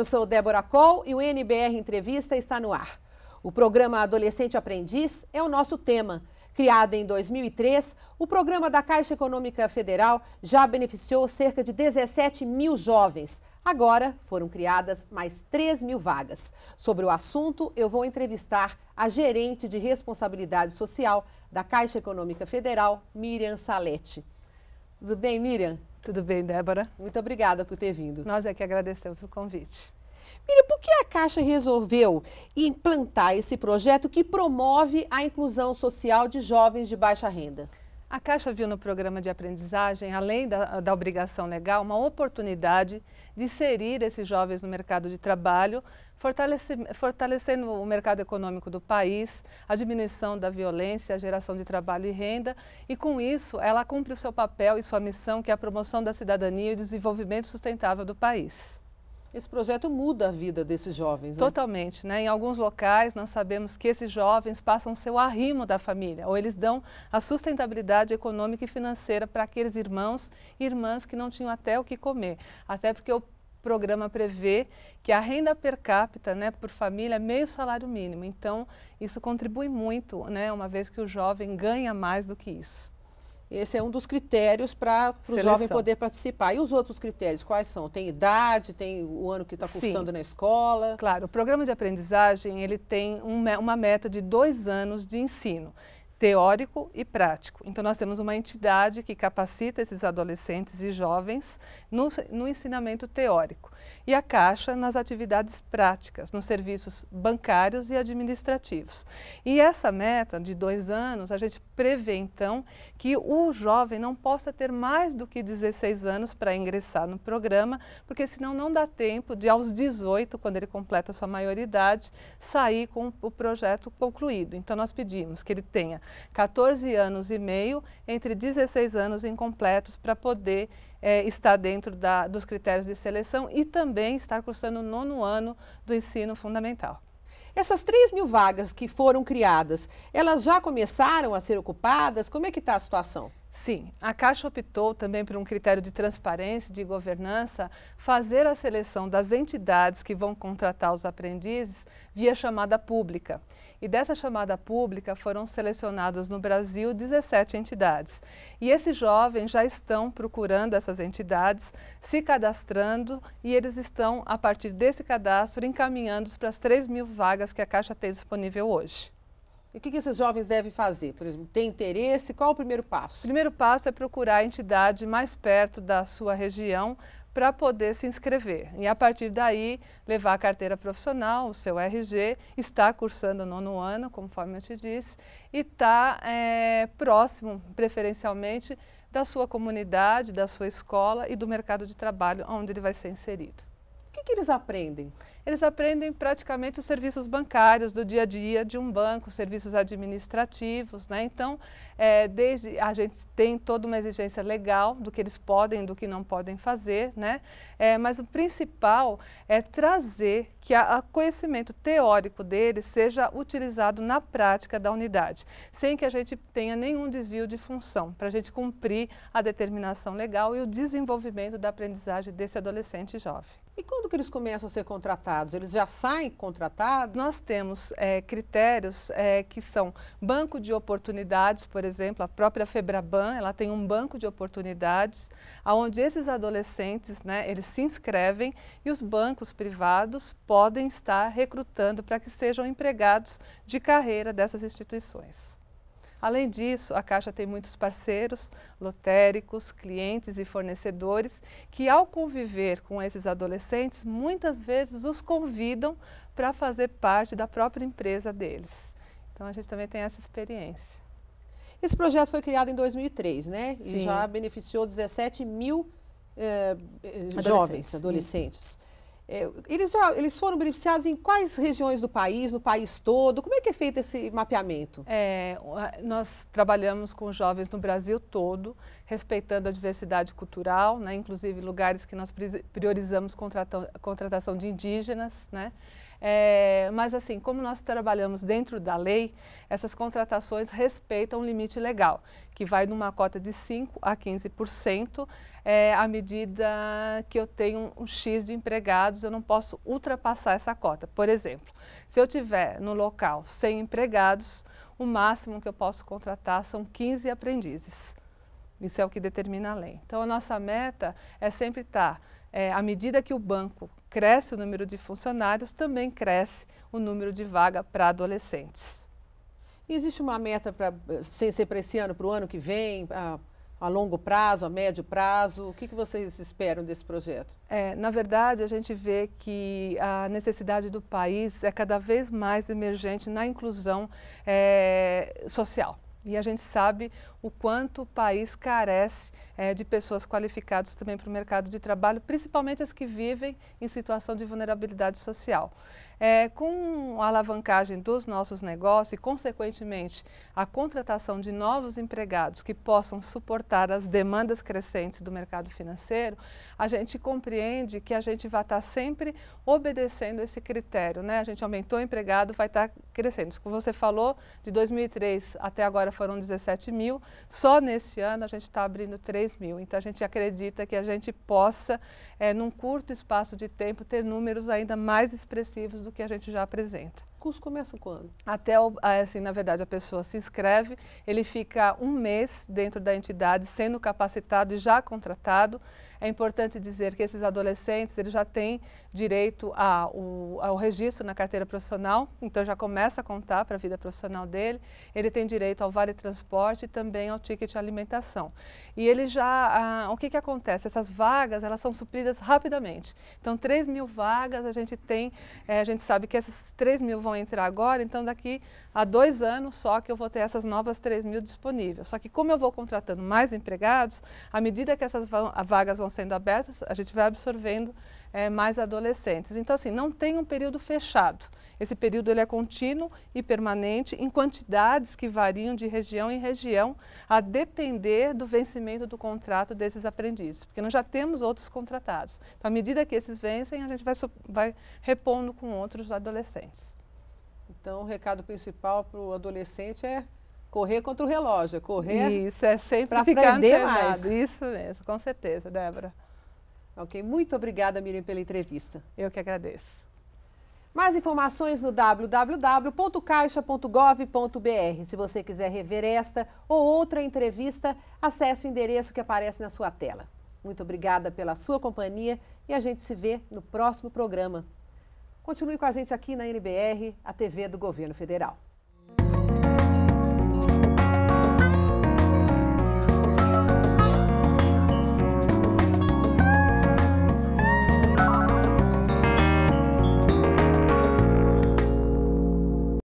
Eu sou Débora Col e o NBR Entrevista está no ar. O programa Adolescente Aprendiz é o nosso tema. Criado em 2003, o programa da Caixa Econômica Federal já beneficiou cerca de 17 mil jovens. Agora foram criadas mais 3 mil vagas. Sobre o assunto, eu vou entrevistar a gerente de responsabilidade social da Caixa Econômica Federal, Miriam Saletti. Tudo bem, Miriam? Tudo bem, Débora? Muito obrigada por ter vindo. Nós é que agradecemos o convite. Miriam, por que a Caixa resolveu implantar esse projeto que promove a inclusão social de jovens de baixa renda? A Caixa viu no programa de aprendizagem, além da, da obrigação legal, uma oportunidade de inserir esses jovens no mercado de trabalho fortalecendo o mercado econômico do país, a diminuição da violência, a geração de trabalho e renda, e com isso ela cumpre o seu papel e sua missão, que é a promoção da cidadania e o desenvolvimento sustentável do país. Esse projeto muda a vida desses jovens, né? Totalmente, né? Em alguns locais nós sabemos que esses jovens passam seu arrimo da família, ou eles dão a sustentabilidade econômica e financeira para aqueles irmãos e irmãs que não tinham até o que comer. Até porque o programa prevê que a renda per capita né, por família é meio salário mínimo. Então, isso contribui muito, né, uma vez que o jovem ganha mais do que isso. Esse é um dos critérios para o jovem poder participar. E os outros critérios, quais são? Tem idade, tem o ano que está cursando Sim. na escola? Claro, o programa de aprendizagem ele tem uma meta de dois anos de ensino teórico e prático. Então, nós temos uma entidade que capacita esses adolescentes e jovens no, no, ensinamento teórico e a Caixa nas atividades práticas, nos serviços bancários e administrativos. E essa meta de dois anos, a gente prevê, então, que o jovem não possa ter mais do que 16 anos para ingressar no programa, porque senão não dá tempo de, aos 18, quando ele completa sua maioridade, sair com o projeto concluído. Então, nós pedimos que ele tenha 14 anos e meio, entre 16 anos incompletos para poder é, estar dentro da, dos critérios de seleção e também estar cursando o nono ano do ensino fundamental. Essas 3 mil vagas que foram criadas, elas já começaram a ser ocupadas? Como é que está a situação? Sim, a Caixa optou também por um critério de transparência, de governança, fazer a seleção das entidades que vão contratar os aprendizes via chamada pública. E dessa chamada pública foram selecionadas no Brasil 17 entidades. E esses jovens já estão procurando essas entidades, se cadastrando e eles estão, a partir desse cadastro, encaminhando para as 3 mil vagas que a Caixa tem disponível hoje. E o que, esses jovens devem fazer? Por exemplo, tem interesse? Qual o primeiro passo? O primeiro passo é procurar a entidade mais perto da sua região para poder se inscrever. E a partir daí, levar a carteira profissional, o seu RG, está cursando o nono ano, conforme eu te disse, e está é, próximo, preferencialmente, da sua comunidade, da sua escola e do mercado de trabalho onde ele vai ser inserido. O que, que eles aprendem? Eles aprendem praticamente os serviços bancários do dia a dia de um banco, serviços administrativos, né? Então, é, desde a gente tem toda uma exigência legal do que eles podem, do que não podem fazer, né? É, mas o principal é trazer que o conhecimento teórico deles seja utilizado na prática da unidade, sem que a gente tenha nenhum desvio de função, para a gente cumprir a determinação legal e o desenvolvimento da aprendizagem desse adolescente jovem. E quando que eles começam a ser contratados? Eles já saem contratados? Nós temos é, critérios é, que são banco de oportunidades, por exemplo, exemplo, a própria Febraban, ela tem um banco de oportunidades onde esses adolescentes, né, eles se inscrevem e os bancos privados podem estar recrutando para que sejam empregados de carreira dessas instituições. Além disso, a Caixa tem muitos parceiros, lotéricos, clientes e fornecedores que, ao conviver com esses adolescentes, muitas vezes os convidam para fazer parte da própria empresa deles. Então, a gente também tem essa experiência. Esse projeto foi criado em 2003, né? Sim. E já beneficiou 17 mil eh, eh, adolescentes. jovens, adolescentes. É, eles, já, eles foram beneficiados em quais regiões do país, no país todo? Como é que é feito esse mapeamento? É, nós trabalhamos com jovens no Brasil todo respeitando a diversidade cultural, né, inclusive lugares que nós priorizamos contratação de indígenas. Né, é, mas assim, como nós trabalhamos dentro da lei, essas contratações respeitam o limite legal, que vai de uma cota de 5% a 15%, é, eh, à medida que eu tenho um X de empregados, eu não posso ultrapassar essa cota. Por exemplo, se eu tiver no local 100 empregados, o máximo que eu posso contratar são 15 aprendizes. Isso é o que determina a lei. Então, a nossa meta é sempre estar, é, à medida que o banco cresce o número de funcionários, também cresce o número de vaga para adolescentes. E existe uma meta, pra, sem ser para esse ano, para o ano que vem, a, a, longo prazo, a médio prazo? O que, que vocês esperam desse projeto? É, na verdade, a gente vê que a necessidade do país é cada vez mais emergente na inclusão é, social. E a gente sabe o quanto o país carece é, de pessoas qualificadas também para o mercado de trabalho, principalmente as que vivem em situação de vulnerabilidade social. É, com a alavancagem dos nossos negócios e, consequentemente, a contratação de novos empregados que possam suportar as demandas crescentes do mercado financeiro, a gente compreende que a gente vai estar sempre obedecendo esse critério. Né? A gente aumentou o empregado, vai estar crescendo. Como você falou, de 2003 até agora foram 17 mil, só neste ano a gente está abrindo 3 mil, então a gente acredita que a gente possa, é, num curto espaço de tempo, ter números ainda mais expressivos do que a gente já apresenta. Curso começa quando? Até, assim, na verdade, a pessoa se inscreve, ele fica um mês dentro da entidade, sendo capacitado e já contratado, é importante dizer que esses adolescentes eles já têm direito a, o, ao registro na carteira profissional, então já começa a contar para a vida profissional dele. Ele tem direito ao vale transporte e também ao ticket alimentação. E ele já, ah, o que, que acontece? Essas vagas elas são supridas rapidamente. Então 3 mil vagas a gente tem, eh, a gente sabe que essas 3 mil vão entrar agora, então daqui a dois anos só que eu vou ter essas novas 3 mil disponíveis. Só que como eu vou contratando mais empregados, à medida que essas vagas vão sendo abertas, a gente vai absorvendo é, mais adolescentes. Então, assim, não tem um período fechado. Esse período ele é contínuo e permanente em quantidades que variam de região em região, a depender do vencimento do contrato desses aprendizes, porque nós já temos outros contratados. Então, à medida que esses vencem, a gente vai, vai repondo com outros adolescentes. Então, o recado principal para o adolescente é correr contra o relógio, é correr Isso, é sempre para aprender mais. Isso mesmo, com certeza, Débora. Ok, muito obrigada, Miriam, pela entrevista. Eu que agradeço. Mais informações no www.caixa.gov.br. Se você quiser rever esta ou outra entrevista, acesse o endereço que aparece na sua tela. Muito obrigada pela sua companhia e a gente se vê no próximo programa. Continue com a gente aqui na NBR, a TV do Governo Federal.